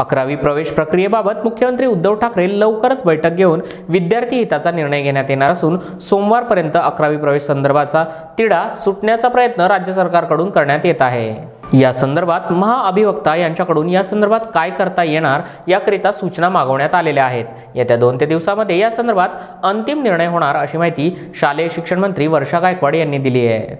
अकरावी प्रवेश प्रक्रियेबाबत मुख्यमंत्री उद्धव ठाकरे लवकरच बैठक घेऊन विद्यार्थी हिताचा निर्णय घेण्यात येणार असून सोमवारपर्यंत अकरावी प्रवेश संदर्भाचा तिढा सुटण्याचा प्रयत्न राज्य सरकारकडून करण्यात येत आहे या संदर्भात महाअभिवक्ता यांच्याकडून या संदर्भात काय करता येणार याकरिता सूचना मागवण्यात आलेल्या आहेत येत्या दोन ते दिवसामध्ये या संदर्भात अंतिम निर्णय होणार अशी माहिती शालेय शिक्षण मंत्री वर्षा गायकवाड यांनी दिली आहे